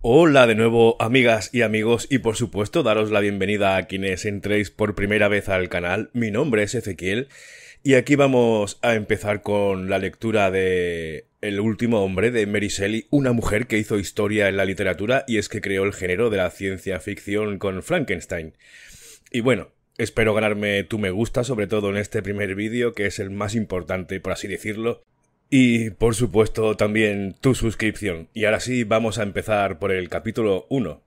Hola de nuevo amigas y amigos y por supuesto daros la bienvenida a quienes entréis por primera vez al canal. Mi nombre es Ezequiel y aquí vamos a empezar con la lectura de El último hombre de Mary Shelley, una mujer que hizo historia en la literatura y es que creó el género de la ciencia ficción con Frankenstein. Y bueno, espero ganarme tu me gusta sobre todo en este primer vídeo que es el más importante por así decirlo y por supuesto también tu suscripción. Y ahora sí vamos a empezar por el capítulo 1.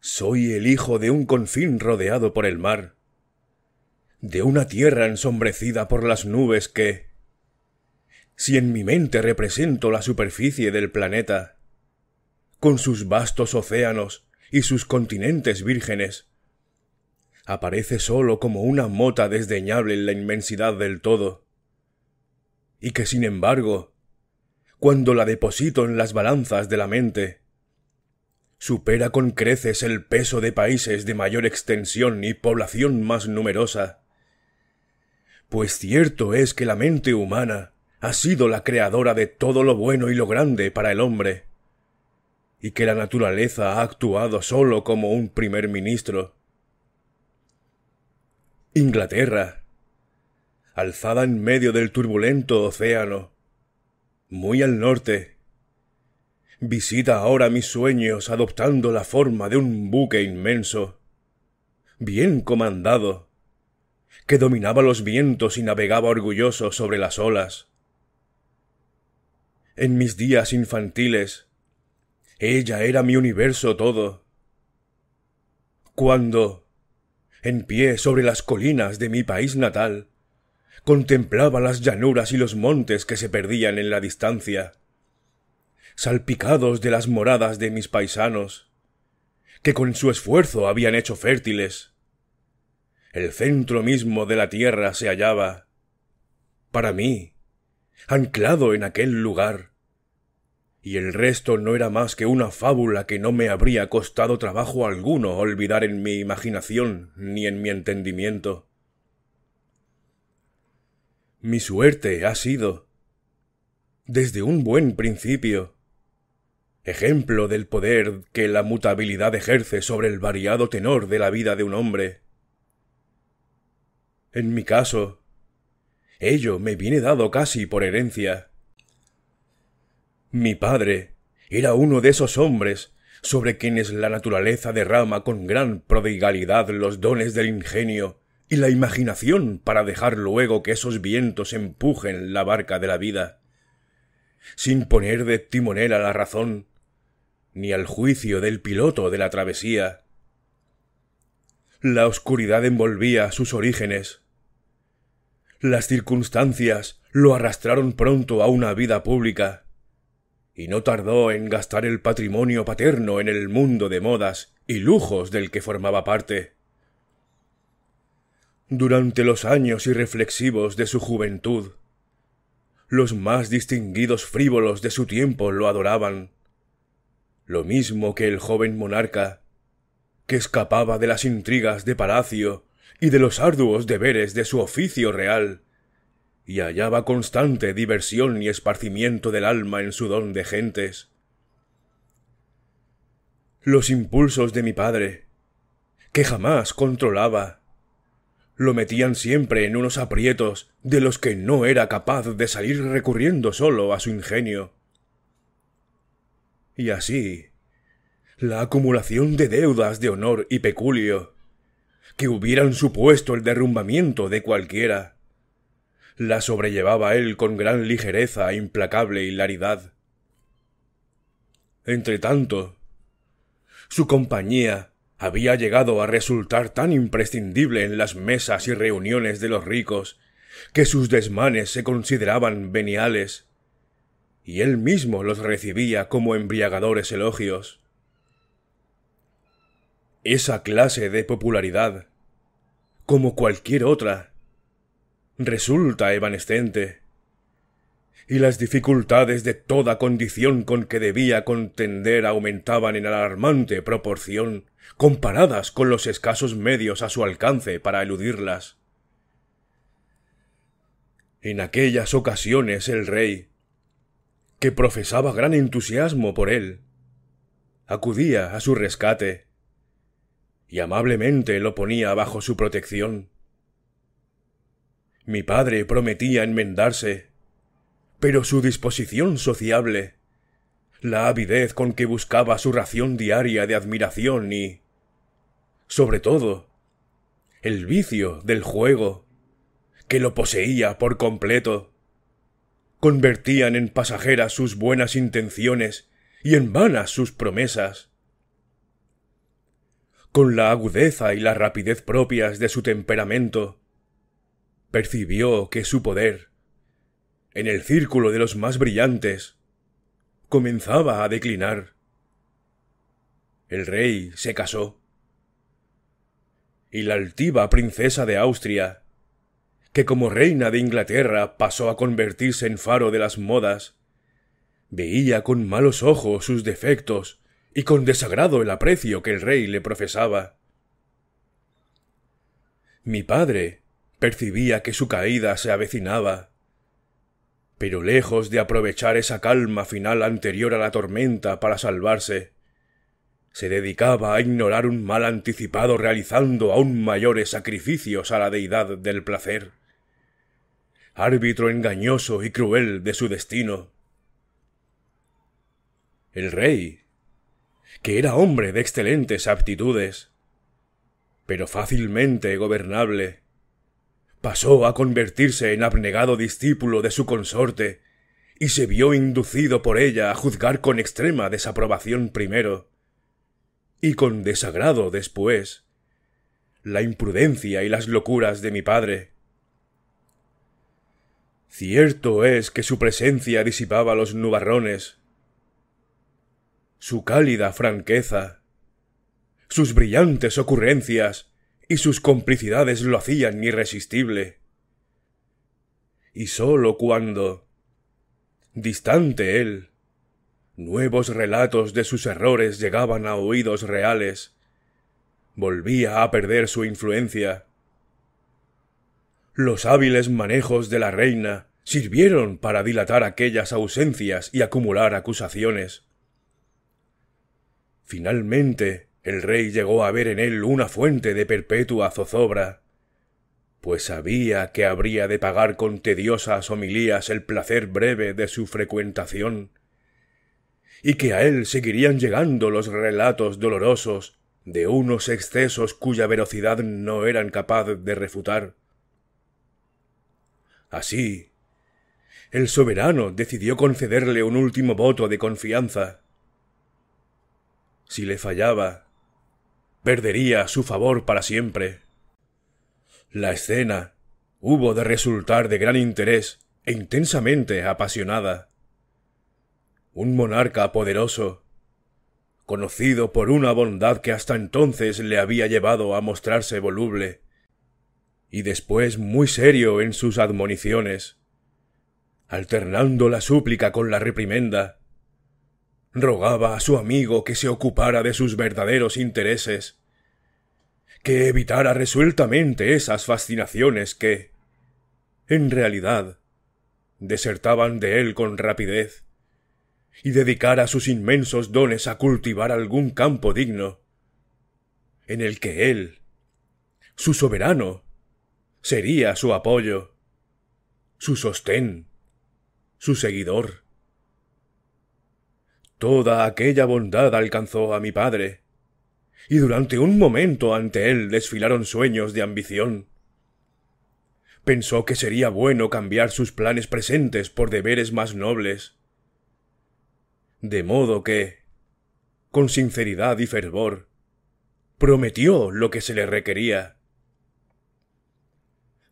Soy el hijo de un confín rodeado por el mar, de una tierra ensombrecida por las nubes que, si en mi mente represento la superficie del planeta, con sus vastos océanos y sus continentes vírgenes, aparece solo como una mota desdeñable en la inmensidad del todo y que sin embargo, cuando la deposito en las balanzas de la mente, supera con creces el peso de países de mayor extensión y población más numerosa. Pues cierto es que la mente humana ha sido la creadora de todo lo bueno y lo grande para el hombre, y que la naturaleza ha actuado sólo como un primer ministro. Inglaterra, alzada en medio del turbulento océano, muy al norte. Visita ahora mis sueños adoptando la forma de un buque inmenso, bien comandado, que dominaba los vientos y navegaba orgulloso sobre las olas. En mis días infantiles, ella era mi universo todo. Cuando, en pie sobre las colinas de mi país natal, contemplaba las llanuras y los montes que se perdían en la distancia, salpicados de las moradas de mis paisanos, que con su esfuerzo habían hecho fértiles. El centro mismo de la tierra se hallaba, para mí, anclado en aquel lugar, y el resto no era más que una fábula que no me habría costado trabajo alguno olvidar en mi imaginación ni en mi entendimiento. Mi suerte ha sido, desde un buen principio, ejemplo del poder que la mutabilidad ejerce sobre el variado tenor de la vida de un hombre. En mi caso, ello me viene dado casi por herencia. Mi padre era uno de esos hombres sobre quienes la naturaleza derrama con gran prodigalidad los dones del ingenio y la imaginación para dejar luego que esos vientos empujen la barca de la vida, sin poner de timonel a la razón, ni al juicio del piloto de la travesía. La oscuridad envolvía sus orígenes. Las circunstancias lo arrastraron pronto a una vida pública, y no tardó en gastar el patrimonio paterno en el mundo de modas y lujos del que formaba parte. Durante los años irreflexivos de su juventud, los más distinguidos frívolos de su tiempo lo adoraban, lo mismo que el joven monarca, que escapaba de las intrigas de palacio y de los arduos deberes de su oficio real, y hallaba constante diversión y esparcimiento del alma en su don de gentes. Los impulsos de mi padre, que jamás controlaba, lo metían siempre en unos aprietos de los que no era capaz de salir recurriendo solo a su ingenio. Y así, la acumulación de deudas de honor y peculio, que hubieran supuesto el derrumbamiento de cualquiera, la sobrellevaba él con gran ligereza e implacable hilaridad. Entretanto, su compañía había llegado a resultar tan imprescindible en las mesas y reuniones de los ricos que sus desmanes se consideraban veniales, y él mismo los recibía como embriagadores elogios. Esa clase de popularidad, como cualquier otra, resulta evanescente y las dificultades de toda condición con que debía contender aumentaban en alarmante proporción, comparadas con los escasos medios a su alcance para eludirlas. En aquellas ocasiones el rey, que profesaba gran entusiasmo por él, acudía a su rescate y amablemente lo ponía bajo su protección. Mi padre prometía enmendarse pero su disposición sociable, la avidez con que buscaba su ración diaria de admiración y, sobre todo, el vicio del juego, que lo poseía por completo, convertían en pasajeras sus buenas intenciones y en vanas sus promesas. Con la agudeza y la rapidez propias de su temperamento, percibió que su poder en el círculo de los más brillantes, comenzaba a declinar. El rey se casó. Y la altiva princesa de Austria, que como reina de Inglaterra pasó a convertirse en faro de las modas, veía con malos ojos sus defectos y con desagrado el aprecio que el rey le profesaba. Mi padre percibía que su caída se avecinaba pero lejos de aprovechar esa calma final anterior a la tormenta para salvarse, se dedicaba a ignorar un mal anticipado realizando aún mayores sacrificios a la deidad del placer. Árbitro engañoso y cruel de su destino. El rey, que era hombre de excelentes aptitudes, pero fácilmente gobernable, pasó a convertirse en abnegado discípulo de su consorte, y se vio inducido por ella a juzgar con extrema desaprobación primero, y con desagrado después, la imprudencia y las locuras de mi padre. Cierto es que su presencia disipaba los nubarrones, su cálida franqueza, sus brillantes ocurrencias, y sus complicidades lo hacían irresistible. Y sólo cuando, distante él, nuevos relatos de sus errores llegaban a oídos reales, volvía a perder su influencia. Los hábiles manejos de la reina sirvieron para dilatar aquellas ausencias y acumular acusaciones. Finalmente, el rey llegó a ver en él una fuente de perpetua zozobra, pues sabía que habría de pagar con tediosas homilías el placer breve de su frecuentación, y que a él seguirían llegando los relatos dolorosos de unos excesos cuya velocidad no eran capaz de refutar. Así, el soberano decidió concederle un último voto de confianza. Si le fallaba, perdería su favor para siempre. La escena hubo de resultar de gran interés e intensamente apasionada. Un monarca poderoso, conocido por una bondad que hasta entonces le había llevado a mostrarse voluble, y después muy serio en sus admoniciones, alternando la súplica con la reprimenda, Rogaba a su amigo que se ocupara de sus verdaderos intereses, que evitara resueltamente esas fascinaciones que, en realidad, desertaban de él con rapidez, y dedicara sus inmensos dones a cultivar algún campo digno, en el que él, su soberano, sería su apoyo, su sostén, su seguidor. Toda aquella bondad alcanzó a mi padre, y durante un momento ante él desfilaron sueños de ambición. Pensó que sería bueno cambiar sus planes presentes por deberes más nobles. De modo que, con sinceridad y fervor, prometió lo que se le requería.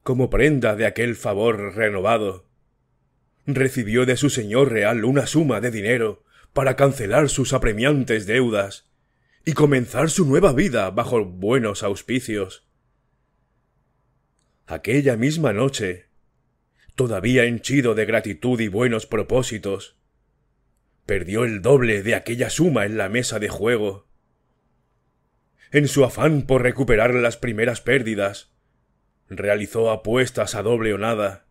Como prenda de aquel favor renovado, recibió de su señor real una suma de dinero para cancelar sus apremiantes deudas y comenzar su nueva vida bajo buenos auspicios. Aquella misma noche, todavía henchido de gratitud y buenos propósitos, perdió el doble de aquella suma en la mesa de juego. En su afán por recuperar las primeras pérdidas, realizó apuestas a doble o nada,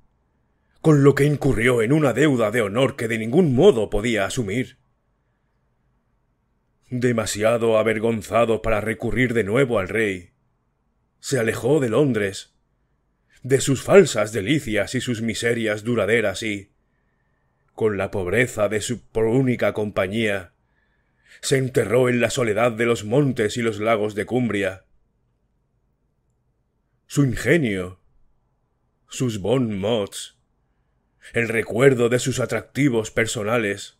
con lo que incurrió en una deuda de honor que de ningún modo podía asumir demasiado avergonzado para recurrir de nuevo al rey, se alejó de Londres, de sus falsas delicias y sus miserias duraderas y, con la pobreza de su única compañía, se enterró en la soledad de los montes y los lagos de Cumbria. Su ingenio, sus bon mots, el recuerdo de sus atractivos personales,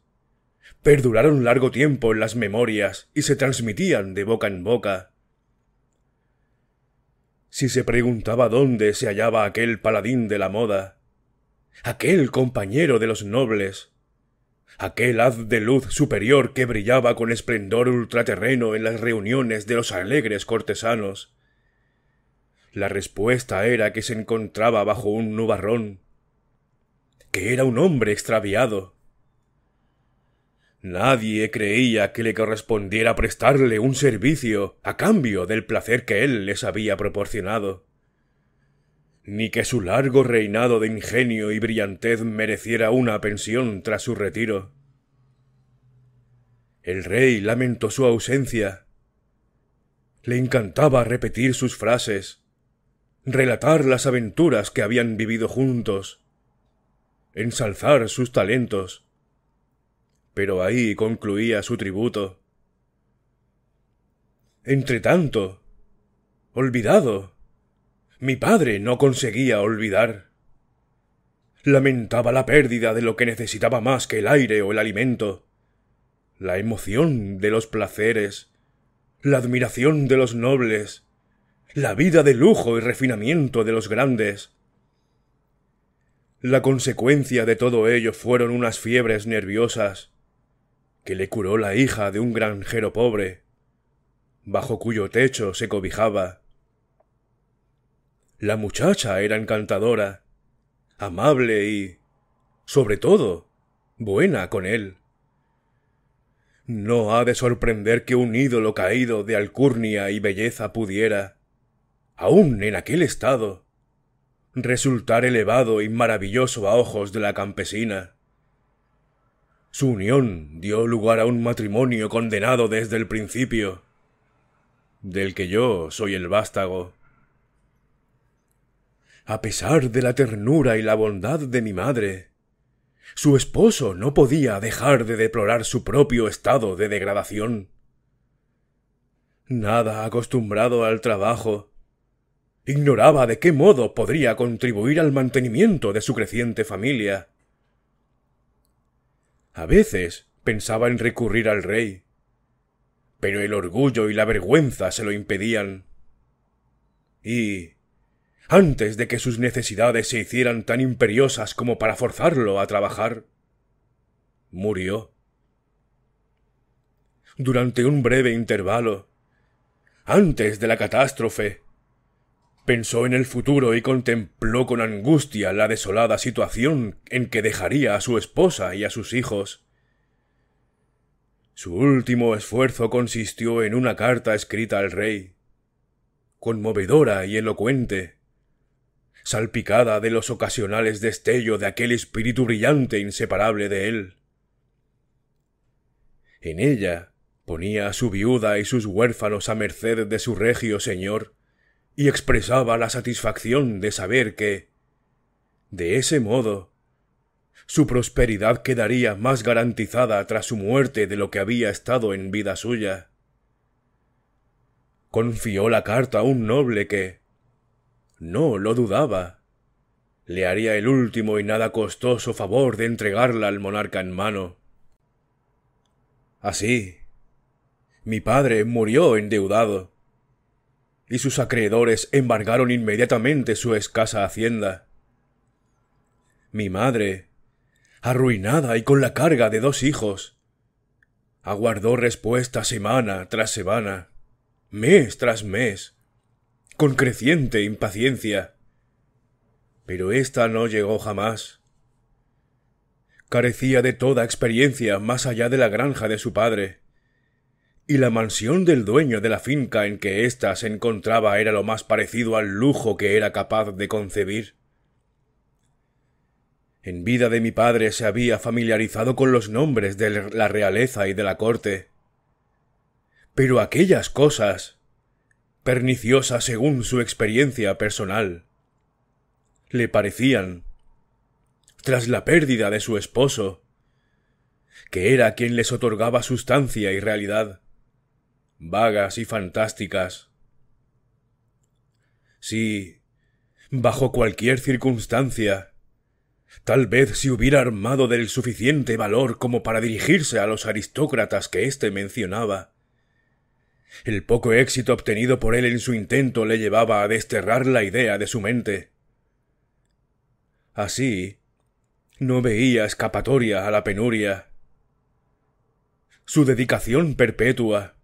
perduraron largo tiempo en las memorias y se transmitían de boca en boca. Si se preguntaba dónde se hallaba aquel paladín de la moda, aquel compañero de los nobles, aquel haz de luz superior que brillaba con esplendor ultraterreno en las reuniones de los alegres cortesanos, la respuesta era que se encontraba bajo un nubarrón, que era un hombre extraviado, Nadie creía que le correspondiera prestarle un servicio a cambio del placer que él les había proporcionado, ni que su largo reinado de ingenio y brillantez mereciera una pensión tras su retiro. El rey lamentó su ausencia. Le encantaba repetir sus frases, relatar las aventuras que habían vivido juntos, ensalzar sus talentos, pero ahí concluía su tributo. Entretanto, olvidado, mi padre no conseguía olvidar. Lamentaba la pérdida de lo que necesitaba más que el aire o el alimento, la emoción de los placeres, la admiración de los nobles, la vida de lujo y refinamiento de los grandes. La consecuencia de todo ello fueron unas fiebres nerviosas, que le curó la hija de un granjero pobre, bajo cuyo techo se cobijaba. La muchacha era encantadora, amable y, sobre todo, buena con él. No ha de sorprender que un ídolo caído de alcurnia y belleza pudiera, aun en aquel estado, resultar elevado y maravilloso a ojos de la campesina. Su unión dio lugar a un matrimonio condenado desde el principio, del que yo soy el vástago. A pesar de la ternura y la bondad de mi madre, su esposo no podía dejar de deplorar su propio estado de degradación. Nada acostumbrado al trabajo, ignoraba de qué modo podría contribuir al mantenimiento de su creciente familia. A veces pensaba en recurrir al rey, pero el orgullo y la vergüenza se lo impedían. Y, antes de que sus necesidades se hicieran tan imperiosas como para forzarlo a trabajar, murió. Durante un breve intervalo, antes de la catástrofe, Pensó en el futuro y contempló con angustia la desolada situación en que dejaría a su esposa y a sus hijos. Su último esfuerzo consistió en una carta escrita al rey, conmovedora y elocuente, salpicada de los ocasionales destello de aquel espíritu brillante inseparable de él. En ella ponía a su viuda y sus huérfanos a merced de su regio señor, y expresaba la satisfacción de saber que, de ese modo, su prosperidad quedaría más garantizada tras su muerte de lo que había estado en vida suya. Confió la carta a un noble que, no lo dudaba, le haría el último y nada costoso favor de entregarla al monarca en mano. Así, mi padre murió endeudado y sus acreedores embargaron inmediatamente su escasa hacienda. Mi madre, arruinada y con la carga de dos hijos, aguardó respuesta semana tras semana, mes tras mes, con creciente impaciencia. Pero ésta no llegó jamás. Carecía de toda experiencia más allá de la granja de su padre y la mansión del dueño de la finca en que ésta se encontraba era lo más parecido al lujo que era capaz de concebir. En vida de mi padre se había familiarizado con los nombres de la realeza y de la corte. Pero aquellas cosas, perniciosas según su experiencia personal, le parecían, tras la pérdida de su esposo, que era quien les otorgaba sustancia y realidad, vagas y fantásticas. Sí, bajo cualquier circunstancia, tal vez se hubiera armado del suficiente valor como para dirigirse a los aristócratas que éste mencionaba. El poco éxito obtenido por él en su intento le llevaba a desterrar la idea de su mente. Así, no veía escapatoria a la penuria. Su dedicación perpetua,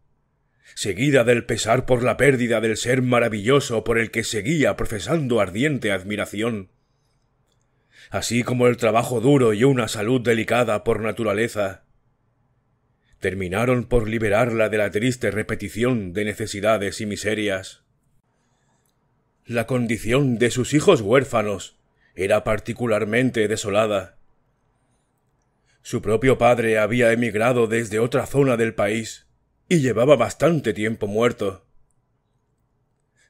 seguida del pesar por la pérdida del ser maravilloso por el que seguía profesando ardiente admiración. Así como el trabajo duro y una salud delicada por naturaleza. Terminaron por liberarla de la triste repetición de necesidades y miserias. La condición de sus hijos huérfanos era particularmente desolada. Su propio padre había emigrado desde otra zona del país y llevaba bastante tiempo muerto.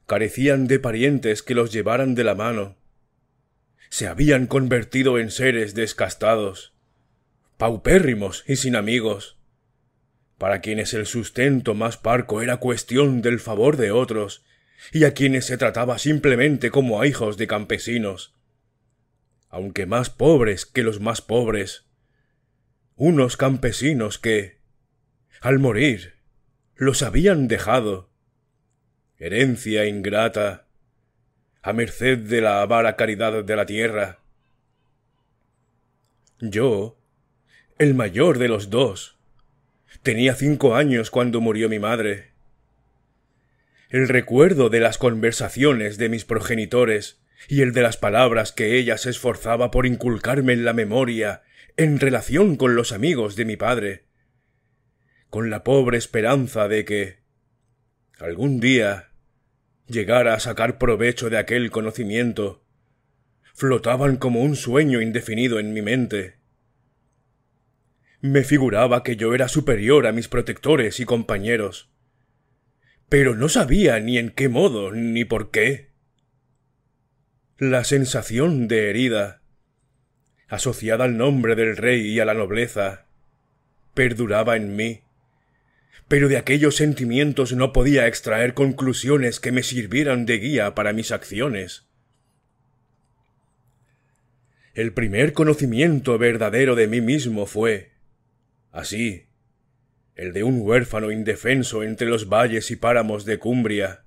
Carecían de parientes que los llevaran de la mano. Se habían convertido en seres descastados, paupérrimos y sin amigos, para quienes el sustento más parco era cuestión del favor de otros, y a quienes se trataba simplemente como a hijos de campesinos, aunque más pobres que los más pobres, unos campesinos que, al morir, los habían dejado. Herencia ingrata, a merced de la avara caridad de la tierra. Yo, el mayor de los dos, tenía cinco años cuando murió mi madre. El recuerdo de las conversaciones de mis progenitores y el de las palabras que ella se esforzaba por inculcarme en la memoria en relación con los amigos de mi padre con la pobre esperanza de que algún día llegara a sacar provecho de aquel conocimiento, flotaban como un sueño indefinido en mi mente. Me figuraba que yo era superior a mis protectores y compañeros, pero no sabía ni en qué modo ni por qué. La sensación de herida, asociada al nombre del rey y a la nobleza, perduraba en mí pero de aquellos sentimientos no podía extraer conclusiones que me sirvieran de guía para mis acciones. El primer conocimiento verdadero de mí mismo fue, así, el de un huérfano indefenso entre los valles y páramos de Cumbria.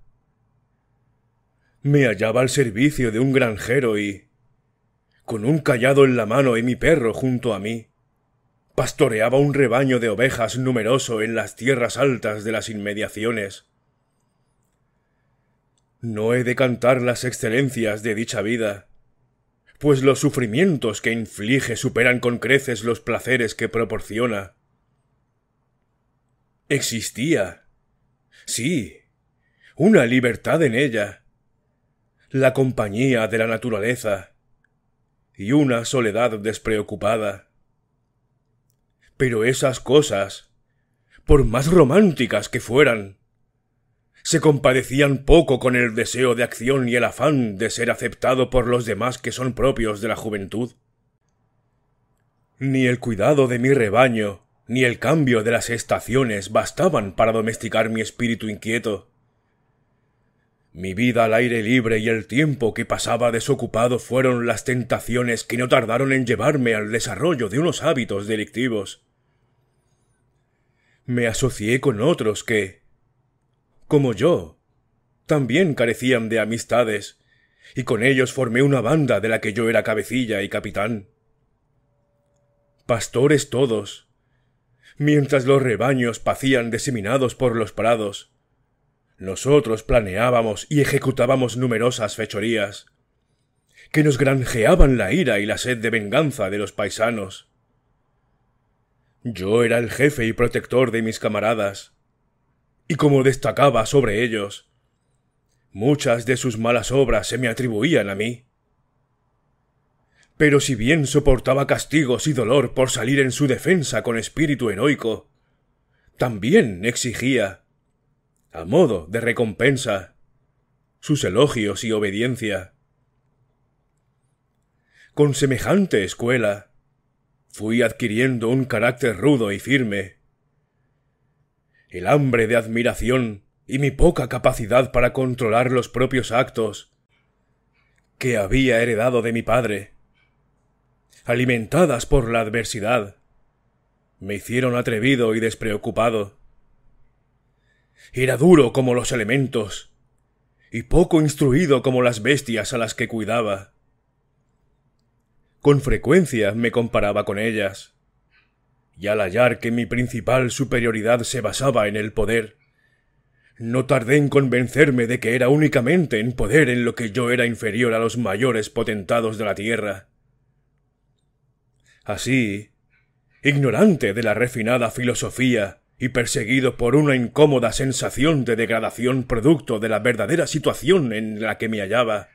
Me hallaba al servicio de un granjero y, con un callado en la mano y mi perro junto a mí, pastoreaba un rebaño de ovejas numeroso en las tierras altas de las inmediaciones. No he de cantar las excelencias de dicha vida, pues los sufrimientos que inflige superan con creces los placeres que proporciona. Existía, sí, una libertad en ella, la compañía de la naturaleza y una soledad despreocupada. Pero esas cosas, por más románticas que fueran, se compadecían poco con el deseo de acción y el afán de ser aceptado por los demás que son propios de la juventud. Ni el cuidado de mi rebaño, ni el cambio de las estaciones bastaban para domesticar mi espíritu inquieto. Mi vida al aire libre y el tiempo que pasaba desocupado fueron las tentaciones que no tardaron en llevarme al desarrollo de unos hábitos delictivos me asocié con otros que, como yo, también carecían de amistades, y con ellos formé una banda de la que yo era cabecilla y capitán. Pastores todos, mientras los rebaños pacían diseminados por los prados, nosotros planeábamos y ejecutábamos numerosas fechorías, que nos granjeaban la ira y la sed de venganza de los paisanos. Yo era el jefe y protector de mis camaradas, y como destacaba sobre ellos, muchas de sus malas obras se me atribuían a mí. Pero si bien soportaba castigos y dolor por salir en su defensa con espíritu heroico, también exigía, a modo de recompensa, sus elogios y obediencia. Con semejante escuela, fui adquiriendo un carácter rudo y firme. El hambre de admiración y mi poca capacidad para controlar los propios actos que había heredado de mi padre, alimentadas por la adversidad, me hicieron atrevido y despreocupado. Era duro como los elementos, y poco instruido como las bestias a las que cuidaba. Con frecuencia me comparaba con ellas. Y al hallar que mi principal superioridad se basaba en el poder, no tardé en convencerme de que era únicamente en poder en lo que yo era inferior a los mayores potentados de la tierra. Así, ignorante de la refinada filosofía y perseguido por una incómoda sensación de degradación producto de la verdadera situación en la que me hallaba,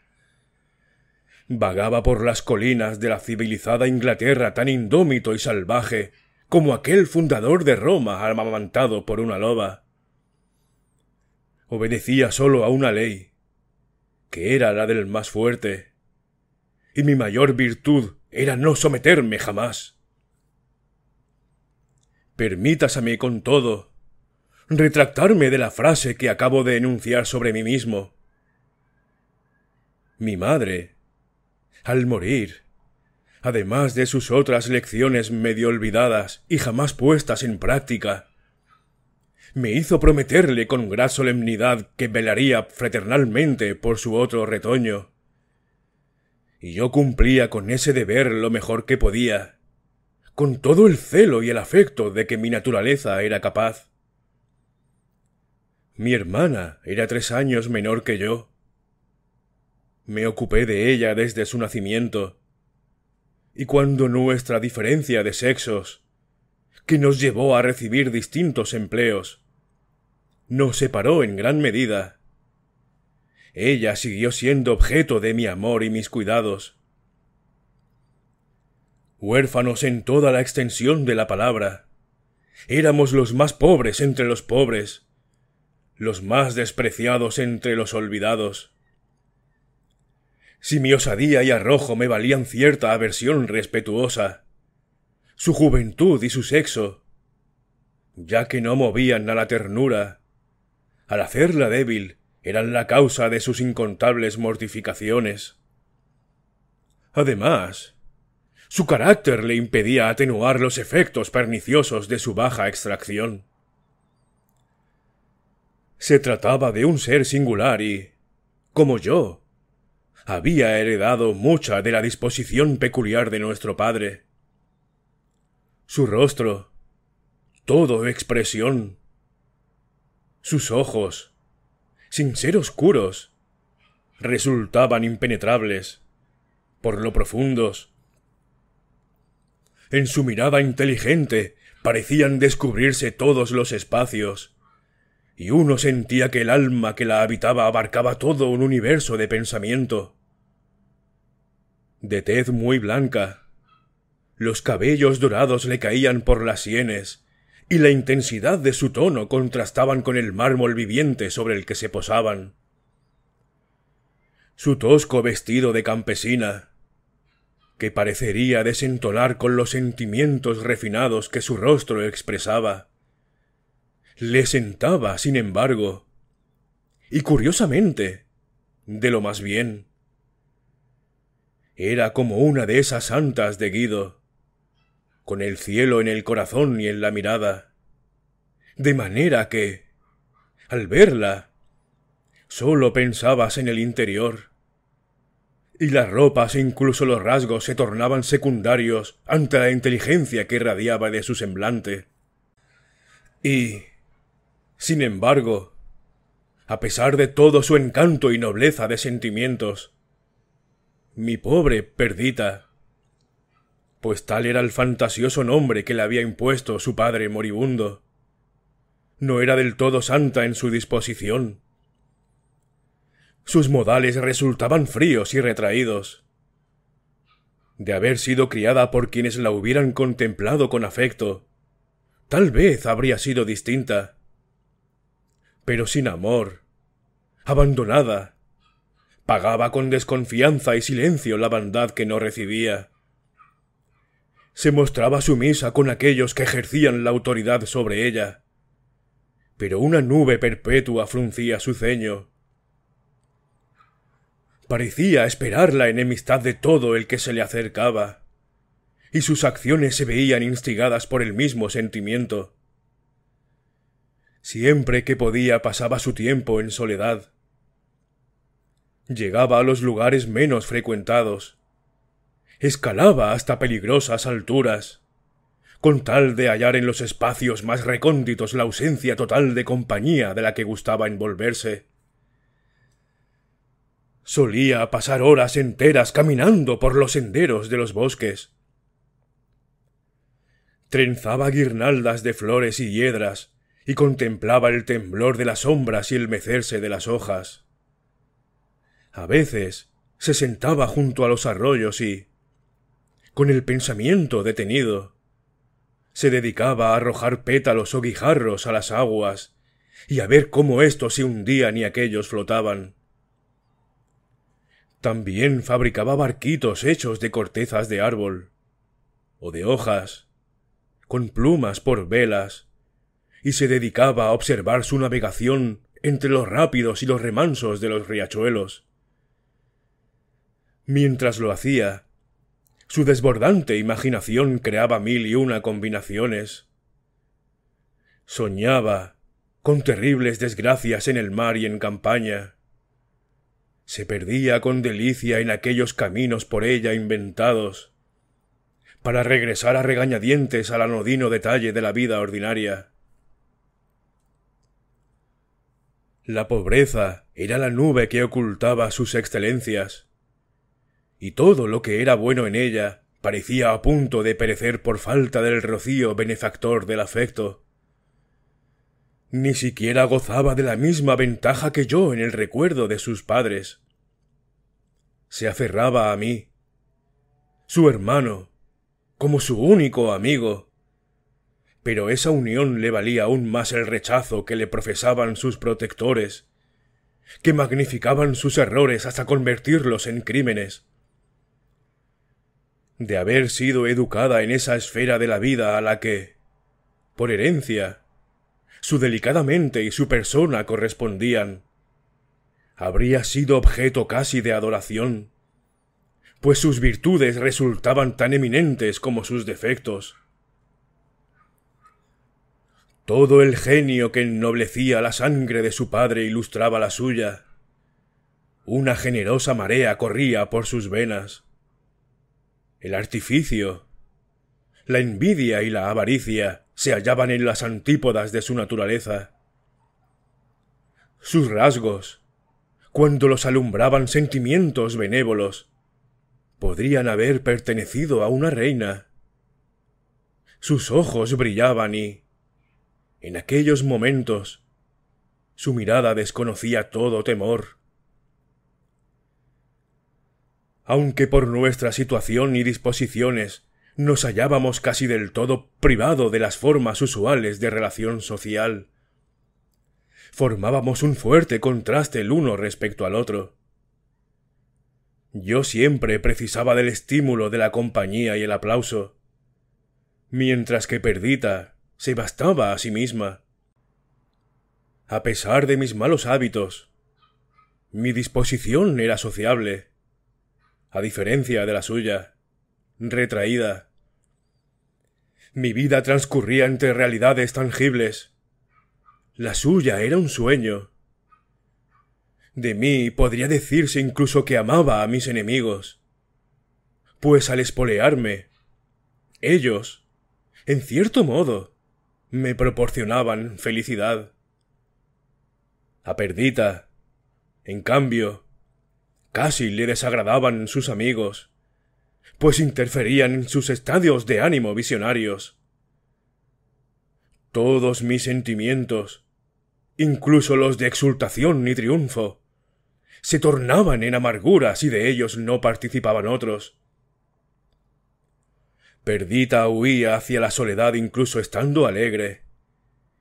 vagaba por las colinas de la civilizada Inglaterra tan indómito y salvaje como aquel fundador de Roma amamantado por una loba. Obedecía sólo a una ley, que era la del más fuerte, y mi mayor virtud era no someterme jamás. Permítasame con todo retractarme de la frase que acabo de enunciar sobre mí mismo. Mi madre al morir, además de sus otras lecciones medio olvidadas y jamás puestas en práctica, me hizo prometerle con gran solemnidad que velaría fraternalmente por su otro retoño. Y yo cumplía con ese deber lo mejor que podía, con todo el celo y el afecto de que mi naturaleza era capaz. Mi hermana era tres años menor que yo, me ocupé de ella desde su nacimiento. Y cuando nuestra diferencia de sexos, que nos llevó a recibir distintos empleos, nos separó en gran medida, ella siguió siendo objeto de mi amor y mis cuidados. Huérfanos en toda la extensión de la palabra, éramos los más pobres entre los pobres, los más despreciados entre los olvidados si mi osadía y arrojo me valían cierta aversión respetuosa, su juventud y su sexo, ya que no movían a la ternura, al hacerla débil eran la causa de sus incontables mortificaciones. Además, su carácter le impedía atenuar los efectos perniciosos de su baja extracción. Se trataba de un ser singular y, como yo, había heredado mucha de la disposición peculiar de nuestro padre. Su rostro, todo expresión. Sus ojos, sin ser oscuros, resultaban impenetrables, por lo profundos. En su mirada inteligente parecían descubrirse todos los espacios y uno sentía que el alma que la habitaba abarcaba todo un universo de pensamiento. De tez muy blanca, los cabellos dorados le caían por las sienes, y la intensidad de su tono contrastaban con el mármol viviente sobre el que se posaban. Su tosco vestido de campesina, que parecería desentonar con los sentimientos refinados que su rostro expresaba, le sentaba, sin embargo, y curiosamente, de lo más bien. Era como una de esas santas de Guido, con el cielo en el corazón y en la mirada, de manera que, al verla, sólo pensabas en el interior, y las ropas e incluso los rasgos se tornaban secundarios ante la inteligencia que irradiaba de su semblante. Y, sin embargo, a pesar de todo su encanto y nobleza de sentimientos, mi pobre perdita, pues tal era el fantasioso nombre que le había impuesto su padre moribundo, no era del todo santa en su disposición. Sus modales resultaban fríos y retraídos. De haber sido criada por quienes la hubieran contemplado con afecto, tal vez habría sido distinta pero sin amor, abandonada. Pagaba con desconfianza y silencio la bandad que no recibía. Se mostraba sumisa con aquellos que ejercían la autoridad sobre ella. Pero una nube perpetua fruncía su ceño. Parecía esperar la enemistad de todo el que se le acercaba, y sus acciones se veían instigadas por el mismo sentimiento. Siempre que podía pasaba su tiempo en soledad. Llegaba a los lugares menos frecuentados. Escalaba hasta peligrosas alturas, con tal de hallar en los espacios más recónditos la ausencia total de compañía de la que gustaba envolverse. Solía pasar horas enteras caminando por los senderos de los bosques. Trenzaba guirnaldas de flores y hiedras, y contemplaba el temblor de las sombras y el mecerse de las hojas. A veces se sentaba junto a los arroyos y, con el pensamiento detenido, se dedicaba a arrojar pétalos o guijarros a las aguas y a ver cómo estos se hundían y aquellos flotaban. También fabricaba barquitos hechos de cortezas de árbol, o de hojas, con plumas por velas, y se dedicaba a observar su navegación entre los rápidos y los remansos de los riachuelos. Mientras lo hacía, su desbordante imaginación creaba mil y una combinaciones. Soñaba con terribles desgracias en el mar y en campaña. Se perdía con delicia en aquellos caminos por ella inventados, para regresar a regañadientes al anodino detalle de la vida ordinaria. La pobreza era la nube que ocultaba sus excelencias, y todo lo que era bueno en ella parecía a punto de perecer por falta del rocío benefactor del afecto. Ni siquiera gozaba de la misma ventaja que yo en el recuerdo de sus padres. Se aferraba a mí, su hermano, como su único amigo, pero esa unión le valía aún más el rechazo que le profesaban sus protectores, que magnificaban sus errores hasta convertirlos en crímenes. De haber sido educada en esa esfera de la vida a la que, por herencia, su delicada mente y su persona correspondían, habría sido objeto casi de adoración, pues sus virtudes resultaban tan eminentes como sus defectos. Todo el genio que ennoblecía la sangre de su padre ilustraba la suya. Una generosa marea corría por sus venas. El artificio, la envidia y la avaricia se hallaban en las antípodas de su naturaleza. Sus rasgos, cuando los alumbraban sentimientos benévolos, podrían haber pertenecido a una reina. Sus ojos brillaban y, en aquellos momentos, su mirada desconocía todo temor. Aunque por nuestra situación y disposiciones nos hallábamos casi del todo privado de las formas usuales de relación social, formábamos un fuerte contraste el uno respecto al otro. Yo siempre precisaba del estímulo de la compañía y el aplauso, mientras que Perdita se bastaba a sí misma. A pesar de mis malos hábitos, mi disposición era sociable, a diferencia de la suya, retraída. Mi vida transcurría entre realidades tangibles. La suya era un sueño. De mí podría decirse incluso que amaba a mis enemigos, pues al espolearme, ellos, en cierto modo, me proporcionaban felicidad. A Perdita, en cambio, casi le desagradaban sus amigos, pues interferían en sus estadios de ánimo visionarios. Todos mis sentimientos, incluso los de exultación y triunfo, se tornaban en amargura si de ellos no participaban otros. Perdita huía hacia la soledad incluso estando alegre,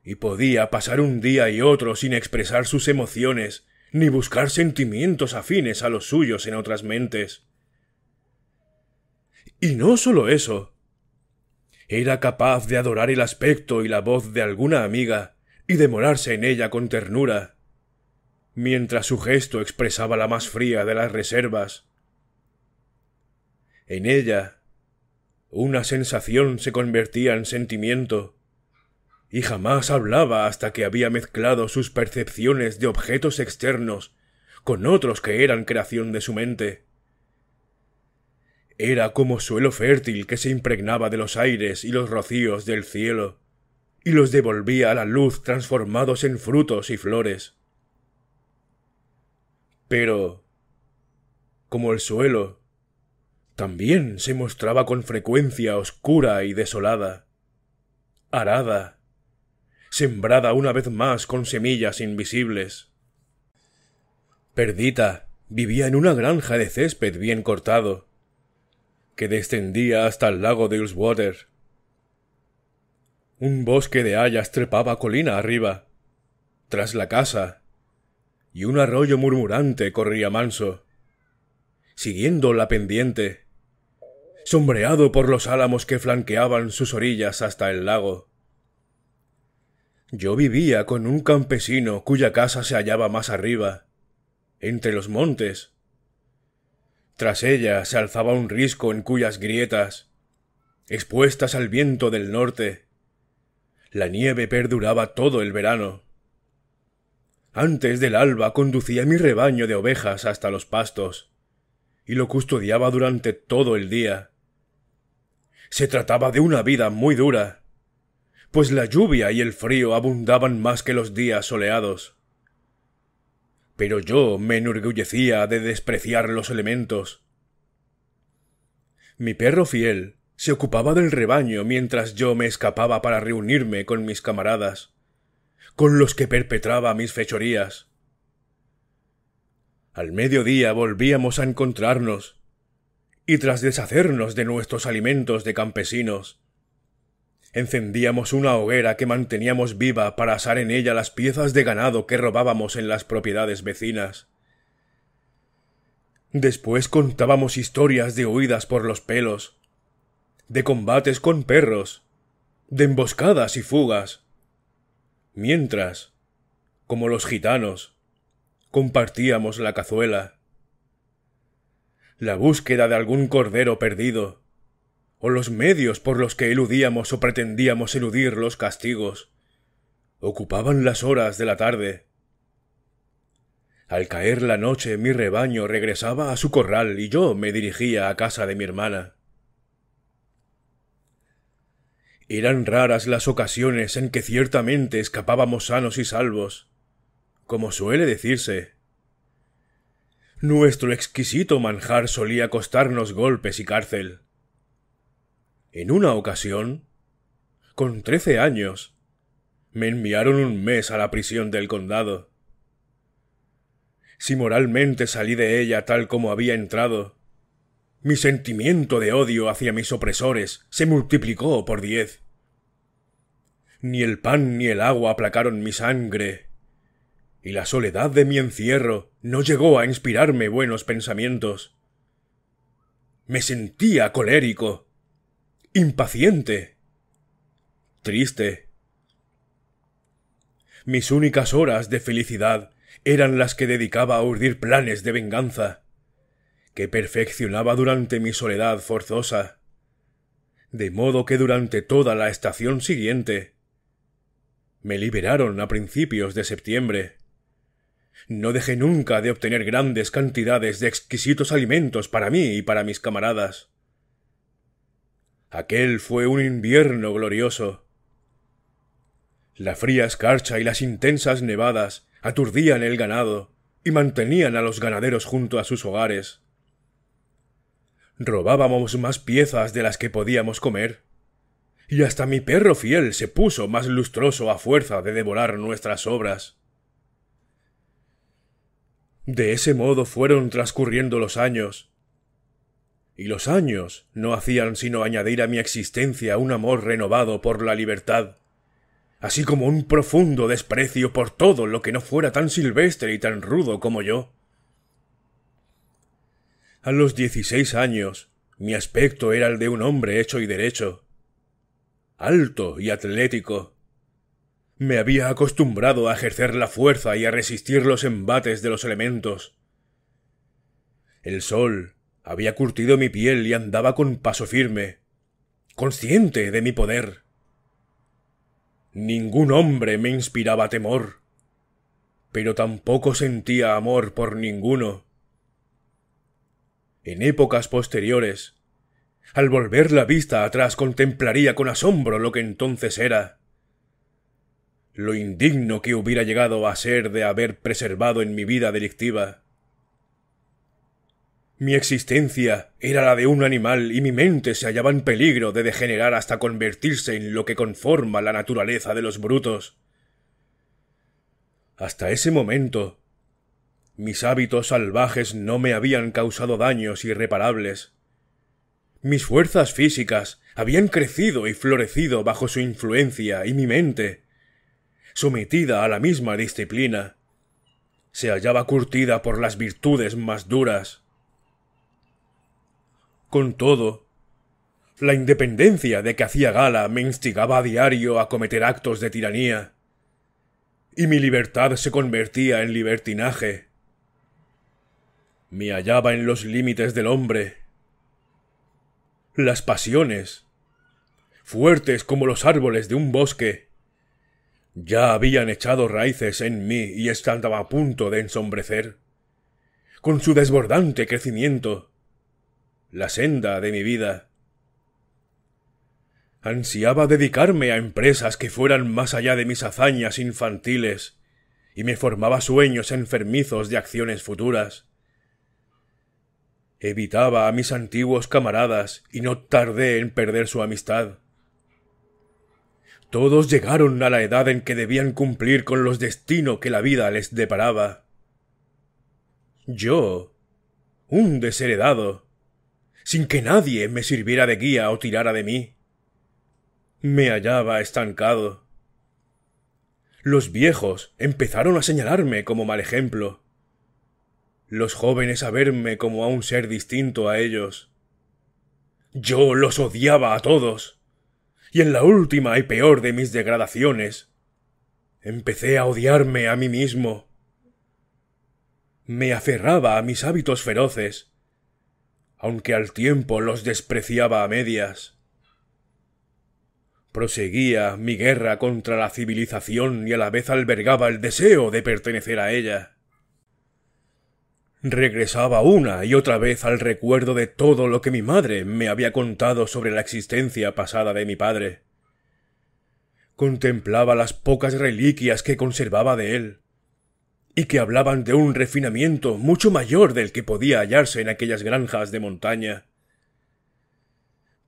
y podía pasar un día y otro sin expresar sus emociones, ni buscar sentimientos afines a los suyos en otras mentes. Y no solo eso. Era capaz de adorar el aspecto y la voz de alguna amiga, y demorarse en ella con ternura, mientras su gesto expresaba la más fría de las reservas. En ella una sensación se convertía en sentimiento, y jamás hablaba hasta que había mezclado sus percepciones de objetos externos con otros que eran creación de su mente. Era como suelo fértil que se impregnaba de los aires y los rocíos del cielo, y los devolvía a la luz transformados en frutos y flores. Pero, como el suelo, también se mostraba con frecuencia oscura y desolada, arada, sembrada una vez más con semillas invisibles. Perdita vivía en una granja de césped bien cortado, que descendía hasta el lago de Ulswater. Un bosque de hayas trepaba colina arriba, tras la casa, y un arroyo murmurante corría manso, siguiendo la pendiente sombreado por los álamos que flanqueaban sus orillas hasta el lago. Yo vivía con un campesino cuya casa se hallaba más arriba, entre los montes. Tras ella se alzaba un risco en cuyas grietas, expuestas al viento del norte, la nieve perduraba todo el verano. Antes del alba conducía mi rebaño de ovejas hasta los pastos, y lo custodiaba durante todo el día. Se trataba de una vida muy dura, pues la lluvia y el frío abundaban más que los días soleados. Pero yo me enorgullecía de despreciar los elementos. Mi perro fiel se ocupaba del rebaño mientras yo me escapaba para reunirme con mis camaradas, con los que perpetraba mis fechorías. Al mediodía volvíamos a encontrarnos, y tras deshacernos de nuestros alimentos de campesinos, encendíamos una hoguera que manteníamos viva para asar en ella las piezas de ganado que robábamos en las propiedades vecinas. Después contábamos historias de huidas por los pelos, de combates con perros, de emboscadas y fugas. Mientras, como los gitanos, compartíamos la cazuela la búsqueda de algún cordero perdido, o los medios por los que eludíamos o pretendíamos eludir los castigos, ocupaban las horas de la tarde. Al caer la noche mi rebaño regresaba a su corral y yo me dirigía a casa de mi hermana. Eran raras las ocasiones en que ciertamente escapábamos sanos y salvos, como suele decirse, nuestro exquisito manjar solía costarnos golpes y cárcel. En una ocasión, con trece años, me enviaron un mes a la prisión del condado. Si moralmente salí de ella tal como había entrado, mi sentimiento de odio hacia mis opresores se multiplicó por diez. Ni el pan ni el agua aplacaron mi sangre, y la soledad de mi encierro no llegó a inspirarme buenos pensamientos. Me sentía colérico, impaciente, triste. Mis únicas horas de felicidad eran las que dedicaba a urdir planes de venganza, que perfeccionaba durante mi soledad forzosa, de modo que durante toda la estación siguiente me liberaron a principios de septiembre no dejé nunca de obtener grandes cantidades de exquisitos alimentos para mí y para mis camaradas. Aquel fue un invierno glorioso. La fría escarcha y las intensas nevadas aturdían el ganado y mantenían a los ganaderos junto a sus hogares. Robábamos más piezas de las que podíamos comer, y hasta mi perro fiel se puso más lustroso a fuerza de devorar nuestras obras. De ese modo fueron transcurriendo los años. Y los años no hacían sino añadir a mi existencia un amor renovado por la libertad, así como un profundo desprecio por todo lo que no fuera tan silvestre y tan rudo como yo. A los dieciséis años, mi aspecto era el de un hombre hecho y derecho, alto y atlético, me había acostumbrado a ejercer la fuerza y a resistir los embates de los elementos. El sol había curtido mi piel y andaba con paso firme, consciente de mi poder. Ningún hombre me inspiraba temor, pero tampoco sentía amor por ninguno. En épocas posteriores, al volver la vista atrás contemplaría con asombro lo que entonces era lo indigno que hubiera llegado a ser de haber preservado en mi vida delictiva. Mi existencia era la de un animal y mi mente se hallaba en peligro de degenerar hasta convertirse en lo que conforma la naturaleza de los brutos. Hasta ese momento, mis hábitos salvajes no me habían causado daños irreparables. Mis fuerzas físicas habían crecido y florecido bajo su influencia y mi mente, sometida a la misma disciplina, se hallaba curtida por las virtudes más duras. Con todo, la independencia de que hacía gala me instigaba a diario a cometer actos de tiranía, y mi libertad se convertía en libertinaje. Me hallaba en los límites del hombre. Las pasiones, fuertes como los árboles de un bosque, ya habían echado raíces en mí y estaba a punto de ensombrecer. Con su desbordante crecimiento, la senda de mi vida. Ansiaba dedicarme a empresas que fueran más allá de mis hazañas infantiles, y me formaba sueños enfermizos de acciones futuras. Evitaba a mis antiguos camaradas y no tardé en perder su amistad todos llegaron a la edad en que debían cumplir con los destinos que la vida les deparaba. Yo, un desheredado, sin que nadie me sirviera de guía o tirara de mí, me hallaba estancado. Los viejos empezaron a señalarme como mal ejemplo, los jóvenes a verme como a un ser distinto a ellos. Yo los odiaba a todos y en la última y peor de mis degradaciones, empecé a odiarme a mí mismo. Me aferraba a mis hábitos feroces, aunque al tiempo los despreciaba a medias. Proseguía mi guerra contra la civilización y a la vez albergaba el deseo de pertenecer a ella. Regresaba una y otra vez al recuerdo de todo lo que mi madre me había contado sobre la existencia pasada de mi padre. Contemplaba las pocas reliquias que conservaba de él, y que hablaban de un refinamiento mucho mayor del que podía hallarse en aquellas granjas de montaña.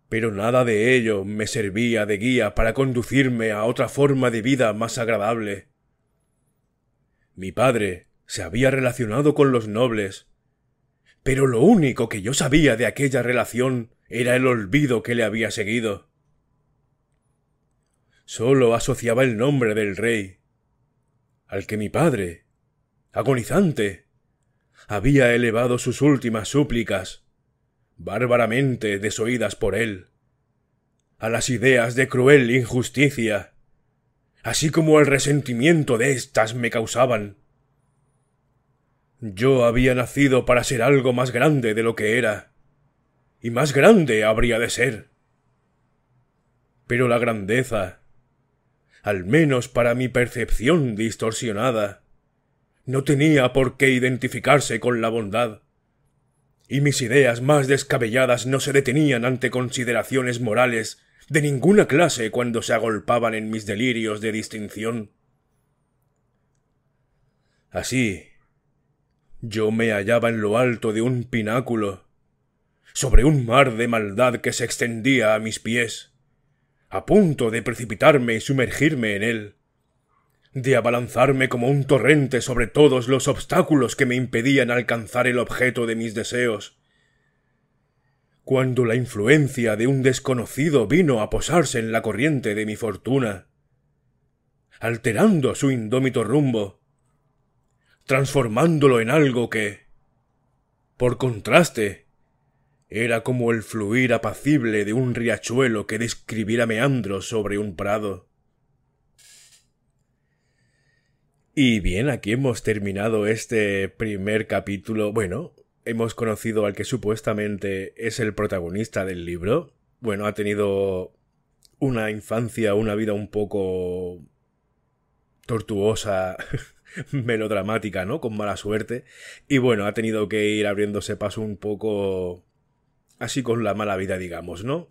Pero nada de ello me servía de guía para conducirme a otra forma de vida más agradable. Mi padre, se había relacionado con los nobles. Pero lo único que yo sabía de aquella relación era el olvido que le había seguido. Solo asociaba el nombre del rey, al que mi padre, agonizante, había elevado sus últimas súplicas, bárbaramente desoídas por él, a las ideas de cruel injusticia, así como el resentimiento de éstas me causaban yo había nacido para ser algo más grande de lo que era. Y más grande habría de ser. Pero la grandeza, al menos para mi percepción distorsionada, no tenía por qué identificarse con la bondad. Y mis ideas más descabelladas no se detenían ante consideraciones morales de ninguna clase cuando se agolpaban en mis delirios de distinción. Así, yo me hallaba en lo alto de un pináculo, sobre un mar de maldad que se extendía a mis pies, a punto de precipitarme y sumergirme en él, de abalanzarme como un torrente sobre todos los obstáculos que me impedían alcanzar el objeto de mis deseos. Cuando la influencia de un desconocido vino a posarse en la corriente de mi fortuna, alterando su indómito rumbo, transformándolo en algo que, por contraste, era como el fluir apacible de un riachuelo que describiera meandros sobre un prado. Y bien, aquí hemos terminado este primer capítulo. Bueno, hemos conocido al que supuestamente es el protagonista del libro. Bueno, ha tenido una infancia, una vida un poco tortuosa melodramática, ¿no? Con mala suerte. Y bueno, ha tenido que ir abriéndose paso un poco así con la mala vida, digamos, ¿no?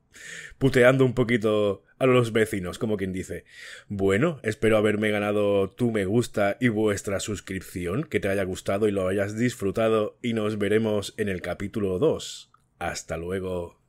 Puteando un poquito a los vecinos, como quien dice. Bueno, espero haberme ganado tu me gusta y vuestra suscripción, que te haya gustado y lo hayas disfrutado, y nos veremos en el capítulo 2. Hasta luego.